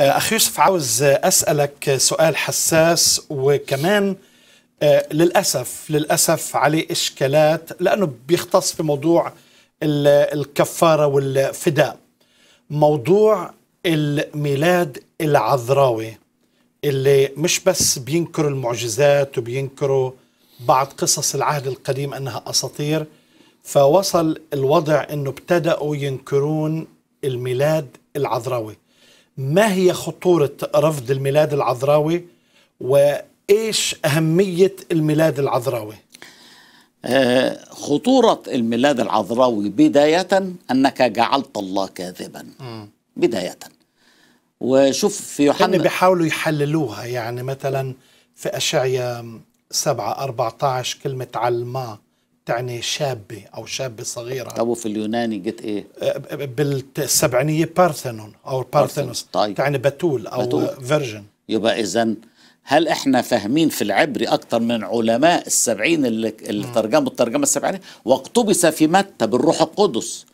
آه، أخي يوسف عاوز أسألك سؤال حساس وكمان آه، للأسف للأسف عليه إشكالات لأنه بيختص في موضوع الكفارة والفداء موضوع الميلاد العذراوي اللي مش بس بينكروا المعجزات وبينكروا بعض قصص العهد القديم أنها أساطير فوصل الوضع أنه ابتدأوا ينكرون الميلاد العذراوي ما هي خطورة رفض الميلاد العذراوي وإيش أهمية الميلاد العذراوي؟ آه، خطورة الميلاد العذراوي بداية أنك جعلت الله كاذبا بداية وشوف في يوحنا بيحاولوا يحللوها يعني مثلا في أشعية 7 14 كلمة علما تعني شابة أو شابة صغيرة طب في اليوناني قلت إيه؟ أه، بالسبعينية بارثنون أو بارثنوس طيب. تعني بتول أو بتول. فيرجن يبقى إذا هل احنا فاهمين في العبري أكثر من علماء السبعين اللي, اللي ترجموا الترجمه السبعينيه واقتبس في متى بالروح القدس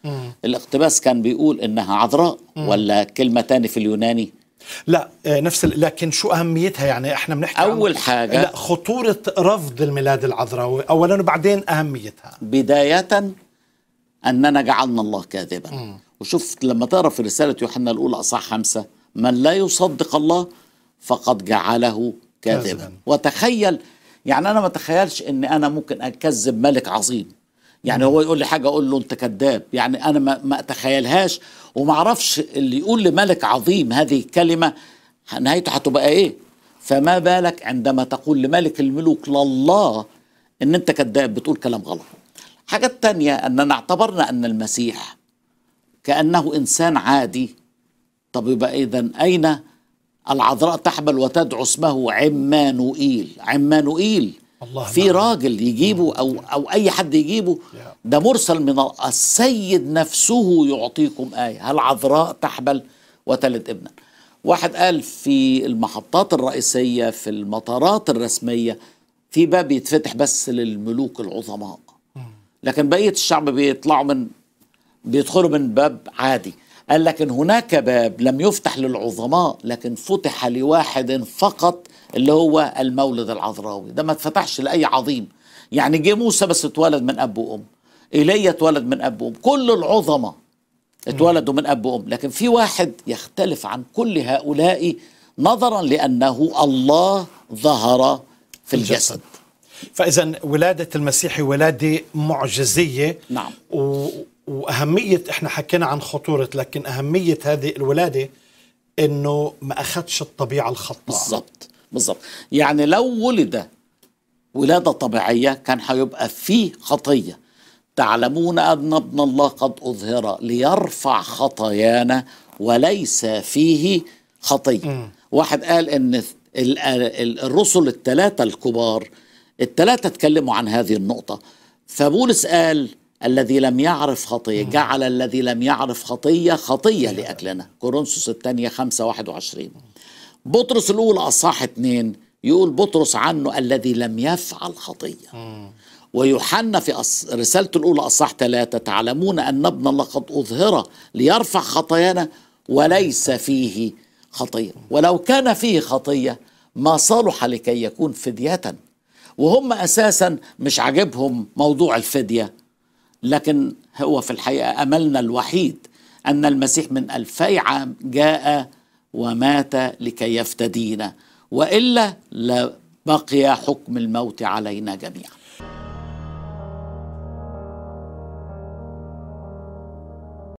الاقتباس كان بيقول انها عذراء ولا كلمه تاني في اليوناني لا آه، نفس لكن شو اهميتها يعني احنا بنحكي اول حاجه لا خطوره رفض الميلاد العذراوي اولا وبعدين اهميتها بدايه اننا جعلنا الله كاذبا م. وشفت لما تقرا في رساله يوحنا الاولى اصحاح خمسة من لا يصدق الله فقد جعله كاذبا وتخيل يعني انا ما اتخيلش ان انا ممكن اكذب ملك عظيم يعني هو يقول لي حاجه اقول له انت كذاب يعني انا ما, ما اتخيلهاش وما اعرفش اللي يقول لملك عظيم هذه الكلمه نهايته هتبقى ايه فما بالك عندما تقول لملك الملوك لله ان انت كذاب بتقول كلام غلط حاجة تانية اننا اعتبرنا ان المسيح كانه انسان عادي طب يبقى اذا اين العذراء تحمل وتدعو اسمه عمانوئيل عمانوئيل الله في راجل يجيبه او او اي حد يجيبه ده مرسل من السيد نفسه يعطيكم ايه هل عذراء تحبل وتلد ابنا واحد قال في المحطات الرئيسيه في المطارات الرسميه في باب يتفتح بس للملوك العظماء لكن بقيه الشعب بيطلعوا من بيدخلوا من باب عادي قال لكن هناك باب لم يفتح للعظماء لكن فتح لواحد فقط اللي هو المولد العذراوي ده ما اتفتحش لأي عظيم يعني جه موسى بس اتولد من أب وأم إيليا اتولد من أب وأم كل العظماء اتولدوا من أب وأم لكن في واحد يختلف عن كل هؤلاء نظرا لأنه الله ظهر في الجسد فإذا ولادة المسيح ولادة معجزية نعم و... واهميه احنا حكينا عن خطوره لكن اهميه هذه الولاده انه ما اخذش الطبيعه الخطا بالظبط بالظبط يعني لو ولد ولاده طبيعيه كان هيبقى فيه خطيه تعلمون ان ابن الله قد اظهر ليرفع خطايانا وليس فيه خطيه م. واحد قال ان الرسل الثلاثه الكبار الثلاثه اتكلموا عن هذه النقطه فبولس قال الذي لم يعرف خطية جعل الذي لم يعرف خطية خطية لأكلنا كورنثوس الثانية خمسة واحد وعشرين بطرس الأول أصح اثنين يقول بطرس عنه الذي لم يفعل خطية ويوحنا في رسالته الأولى أصح ثلاثة تعلمون أن ابن الله قد أظهر ليرفع خطايانا وليس فيه خطية ولو كان فيه خطية ما صالح لكي يكون فدية وهم أساسا مش عاجبهم موضوع الفدية لكن هو في الحقيقة أملنا الوحيد أن المسيح من ألفي عام جاء ومات لكي يفتدينا وإلا لبقي حكم الموت علينا جميعا